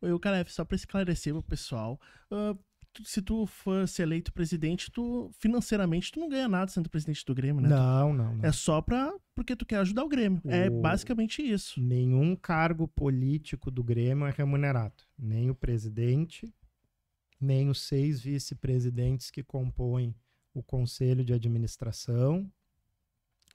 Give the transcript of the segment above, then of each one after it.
Eu, cara, só para esclarecer pro pessoal, uh, se tu fosse eleito presidente, tu financeiramente tu não ganha nada sendo presidente do Grêmio, né? Não, não. não. É só pra, porque tu quer ajudar o Grêmio. É o... É basicamente isso. Nenhum cargo político do Grêmio é remunerado. Nem o presidente, nem os seis vice-presidentes que compõem o conselho de administração,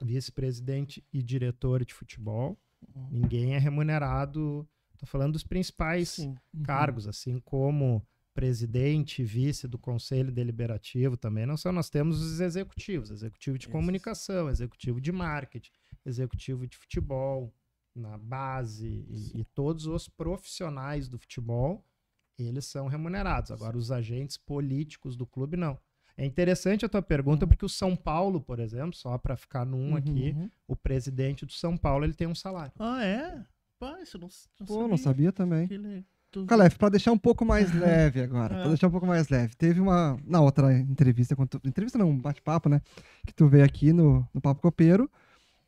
vice-presidente e diretor de futebol. Uhum. Ninguém é remunerado Estou falando dos principais uhum. cargos, assim como presidente, vice do conselho deliberativo também. Não só nós temos os executivos, executivo de Isso. comunicação, executivo de marketing, executivo de futebol na base e, e todos os profissionais do futebol eles são remunerados. Agora os agentes políticos do clube não. É interessante a tua pergunta, uhum. porque o São Paulo, por exemplo, só para ficar num uhum, aqui, uhum. o presidente do São Paulo ele tem um salário. Ah, é? eu não, não Pô, sabia. não sabia também. Que é Calef, para deixar um pouco mais leve agora, é. para deixar um pouco mais leve, teve uma, na outra entrevista, tu, entrevista não, um bate-papo, né, que tu veio aqui no, no Papo Copeiro,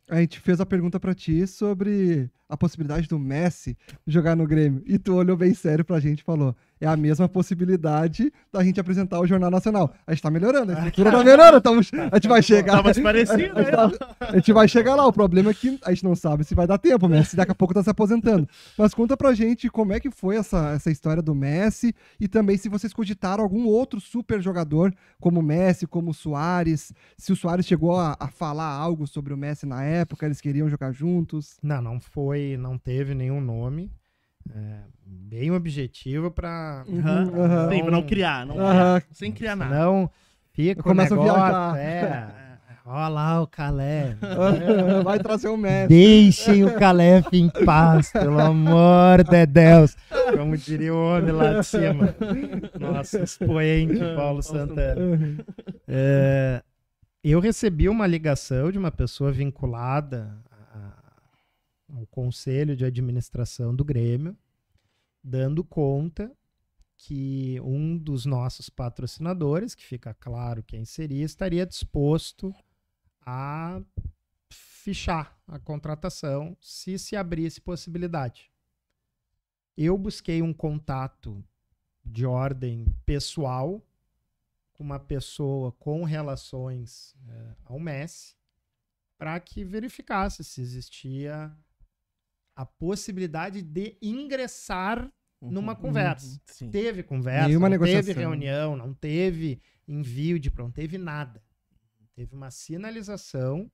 a gente fez a pergunta para ti sobre a possibilidade do Messi jogar no Grêmio, e tu olhou bem sério pra gente e falou, é a mesma possibilidade da gente apresentar o Jornal Nacional. A gente tá melhorando, a estrutura tá melhorando, estamos, a gente vai chegar. Tá mais parecido, a, a, gente né? tá- a gente vai chegar lá. O problema é que a gente não sabe se vai dar tempo, Messi né? daqui a pouco tá se aposentando. Mas conta pra gente como é que foi essa, essa história do Messi e também se vocês cogitaram algum outro super jogador como Messi, como o Soares, se o Soares chegou a, a falar algo sobre o Messi na época, eles queriam jogar juntos. Não, não foi, não teve nenhum nome é, bem objetivo para uhum, uhum. não criar, não criar, é, é, sem criar nada. Não fica Começa a viajar. É, é Olha lá o Calef. Vai trazer o mestre. Deixem o Calef em paz, pelo amor de Deus. Como diria o homem lá de cima. nossa expoente, Paulo Santana. É, eu recebi uma ligação de uma pessoa vinculada o conselho de administração do Grêmio, dando conta que um dos nossos patrocinadores, que fica claro quem é seria, estaria disposto a fichar a contratação se se abrisse possibilidade. Eu busquei um contato de ordem pessoal com uma pessoa com relações é, ao Messi para que verificasse se existia a possibilidade de ingressar uhum, numa conversa. Uhum, teve conversa, Nenhuma não negociação. teve reunião, não teve envio de pronto, teve nada. Teve uma sinalização,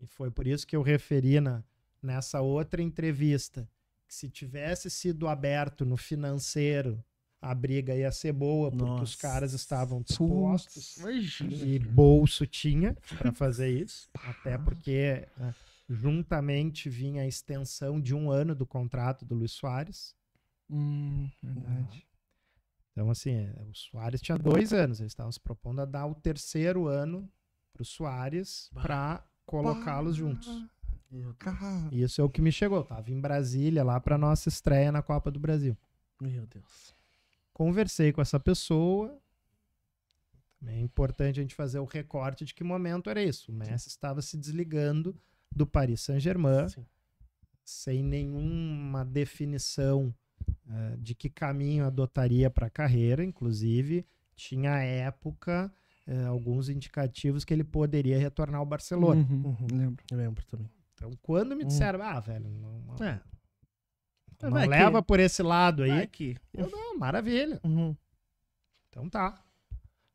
e foi por isso que eu referi na, nessa outra entrevista, que se tivesse sido aberto no financeiro, a briga ia ser boa, porque Nossa. os caras estavam dispostos Puts, e bolso tinha para fazer isso, até porque... Né, Juntamente vinha a extensão de um ano do contrato do Luiz Soares. Hum, verdade. Né? Então, assim, é, o Soares tinha dois anos. Eles estavam se propondo a dar o terceiro ano para o Soares para colocá-los juntos. Isso é o que me chegou. Eu tava em Brasília lá para nossa estreia na Copa do Brasil. Meu Deus. Conversei com essa pessoa. É importante a gente fazer o recorte de que momento era isso. O Messi estava se desligando do Paris Saint-Germain, sem nenhuma definição uh, de que caminho adotaria para a carreira, inclusive tinha época uh, alguns indicativos que ele poderia retornar ao Barcelona. Uhum, uhum, lembro, lembro também. Então, quando me uhum. disseram, uhum. ah, velho, não, não, é. não leva aqui. por esse lado aí, que... eu não, maravilha. Uhum. Então tá.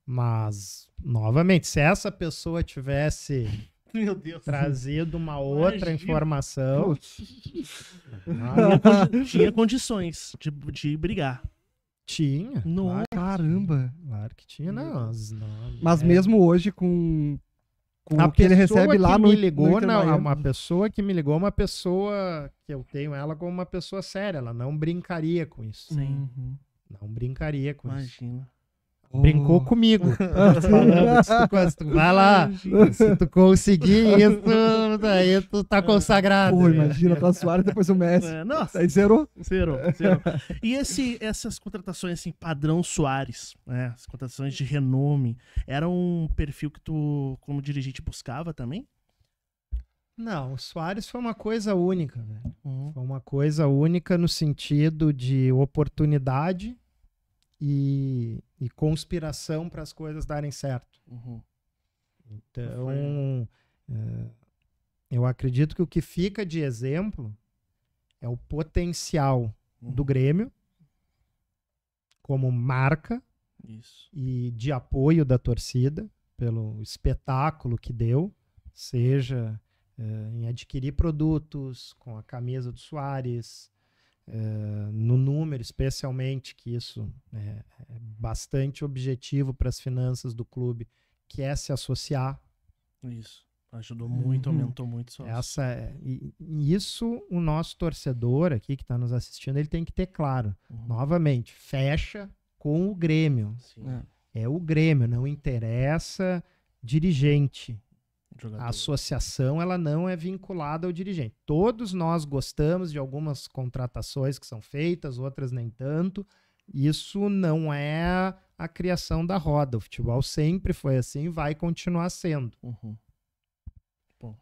Mas, novamente, se essa pessoa tivesse meu Deus. Trazido uma outra Imagina. informação. tinha, condições de, de brigar. Tinha. Nossa. Claro, é? caramba. Claro que tinha, não. Né? Mas é. mesmo hoje com, com o que ele recebe que lá me no, ligou, no não, uma pessoa que me ligou, uma pessoa que eu tenho ela como uma pessoa séria, ela não brincaria com isso. Sim. Uhum. Não brincaria com Imagina. isso. Imagina. Brincou hum. comigo. vai lá. Se tu conseguir isso, aí tu tá é. consagrado. Pô, imagina, tá e depois o Messi. É, nossa. Aí zerou. Zerou, zerou. E esse, essas contratações, assim, padrão Soares, né? As contratações de renome, era um perfil que tu, como dirigente, buscava também? Não, o Soares foi uma coisa única, velho. Uhum. Foi uma coisa única no sentido de oportunidade e, e conspiração para as coisas darem certo. Uhum. Então, uhum. É, eu acredito que o que fica de exemplo é o potencial uhum. do Grêmio como marca Isso. e de apoio da torcida pelo espetáculo que deu, seja é, em adquirir produtos com a camisa do Soares, é, no especialmente, que isso é, é bastante objetivo para as finanças do clube, que é se associar. Isso. Ajudou uhum. muito, uhum. aumentou muito sócio. Essa, é, e, e, isso o nosso torcedor aqui que está nos assistindo, ele tem que ter claro. Uhum. Novamente, fecha com o Grêmio. É. é. o Grêmio, não interessa dirigente, Jogador. A associação ela não é vinculada ao dirigente. Todos nós gostamos de algumas contratações que são feitas, outras nem tanto. Isso não é a criação da roda. O futebol sempre foi assim e vai continuar sendo. Uhum.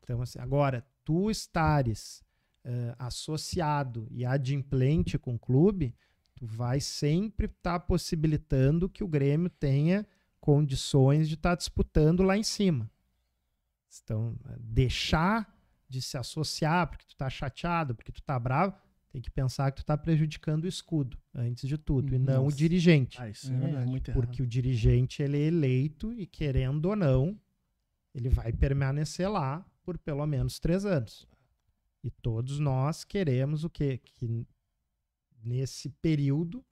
Então, assim, agora, tu estares uh, associado e adimplente com o clube, tu vai sempre estar tá possibilitando que o Grêmio tenha condições de estar tá disputando lá em cima. Então, eh, deixar de se associar porque tu tá chateado, porque tu tá bravo, tem que pensar que tu tá prejudicando o escudo, antes de tudo, Nossa. e não o dirigente. Ah, isso é, é verdade. É muito porque errado. o dirigente, ele é eleito e querendo ou não, ele vai permanecer lá por pelo menos três anos. E todos nós queremos o quê? Que nesse período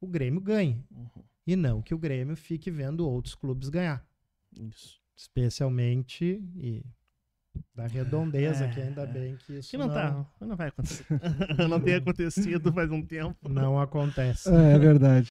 o Grêmio ganhe. Uhum. E não que o Grêmio fique vendo outros clubes ganhar. Isso especialmente e da redondeza, é, que ainda é, é. bem que isso que não, tá, não... Tá, não vai acontecer. não tem acontecido faz um tempo. Não acontece. É, é verdade.